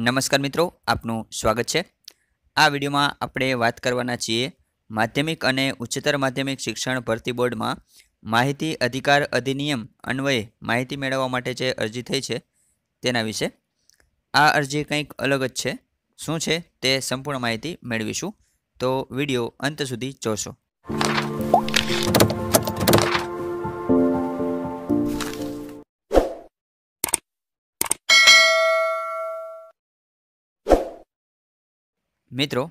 નમસ્કાર મિત્રો આપનું સ્વાગત છે આ વિડીયોમાં આપણે વાત કરવાના છીએ માધ્યમિક અને ઉચ્ચતર માધ્યમિક શિક્ષણ ભરતી બોર્ડમાં માહિતી અધિકાર અધિનિયમ અન્વયે માહિતી મેળવવા માટે જે અરજી થઈ છે તેના વિશે આ અરજી કંઈક અલગ જ છે શું છે તે સંપૂર્ણ માહિતી મેળવીશું તો વિડીયો અંત સુધી જોશો મિત્રો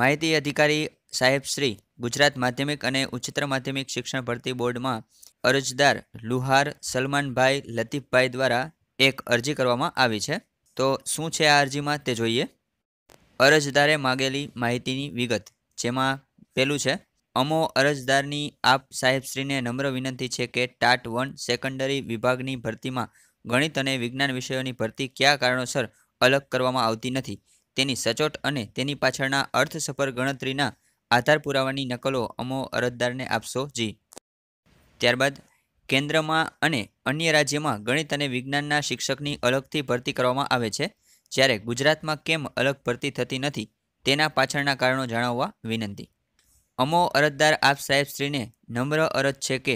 માહિતી અધિકારી સાહેબ શ્રી ગુજરાત માધ્યમિક અને ઉચ્ચતર માધ્યમિક શિક્ષણ ભરતી બોર્ડમાં અરજદાર લુહાર સલમાનભાઈ લતીફભાઈ દ્વારા એક અરજી કરવામાં આવી છે તો શું છે આ અરજીમાં તે જોઈએ અરજદારે માગેલી માહિતીની વિગત જેમાં પહેલું છે અમો અરજદારની આપ સાહેબશ્રીને નમ્ર વિનંતી છે કે ટાટ વન સેકન્ડરી વિભાગની ભરતીમાં ગણિત અને વિજ્ઞાન વિષયોની ભરતી કયા કારણોસર અલગ કરવામાં આવતી નથી તેની સચોટ અને તેની પાછળના અર્થસફર ગણતરીના આધાર પુરાવાની નકલો અમો અરજદારને આપશો જી ત્યારબાદ કેન્દ્રમાં અને અન્ય રાજ્યમાં ગણિત અને વિજ્ઞાનના શિક્ષકની અલગથી ભરતી કરવામાં આવે છે જ્યારે ગુજરાતમાં કેમ અલગ ભરતી થતી નથી તેના પાછળના કારણો જણાવવા વિનંતી અમો અરજદાર આપ સાહેબશ્રીને નમ્ર અરજ છે કે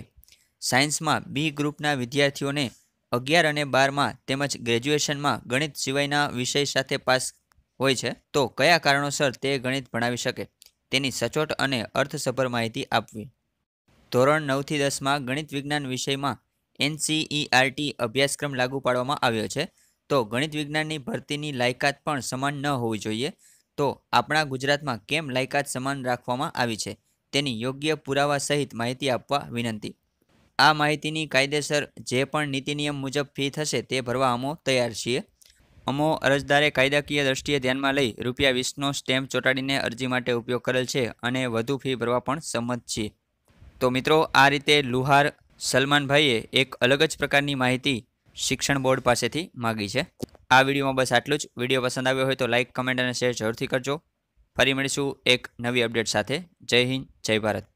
સાયન્સમાં બી ગ્રુપના વિદ્યાર્થીઓને અગિયાર અને બારમાં તેમજ ગ્રેજ્યુએશનમાં ગણિત સિવાયના વિષય સાથે પાસ હોય છે તો કયા કારણોસર તે ગણિત ભણાવી શકે તેની સચોટ અને અર્થસભર માહિતી આપવી ધોરણ નવથી દસમાં ગણિત વિજ્ઞાન વિષયમાં એનસીઈઆરટી અભ્યાસક્રમ લાગુ પાડવામાં આવ્યો છે તો ગણિત વિજ્ઞાનની ભરતીની લાયકાત પણ સમાન ન હોવી જોઈએ તો આપણા ગુજરાતમાં કેમ લાયકાત સમાન રાખવામાં આવી છે તેની યોગ્ય પુરાવા સહિત માહિતી આપવા વિનંતી આ માહિતીની કાયદેસર જે પણ નીતિ નિયમ મુજબ ફી થશે તે ભરવા અમો તૈયાર છીએ અમો અરજદારે કાયદાકીય દ્રષ્ટિએ ધ્યાનમાં લઈ રૂપિયા વીસનો સ્ટેમ્પ ચોંટાડીને અરજી માટે ઉપયોગ કરેલ છે અને વધુ ફી ભરવા પણ સંમત છે તો મિત્રો આ રીતે લુહાર સલમાનભાઈએ એક અલગ જ પ્રકારની માહિતી શિક્ષણ બોર્ડ પાસેથી માગી છે આ વિડીયોમાં બસ આટલું જ વિડીયો પસંદ આવ્યો હોય તો લાઇક કમેન્ટ અને શેર જરૂરથી કરજો ફરી મળીશું એક નવી અપડેટ સાથે જય હિન્દ જય ભારત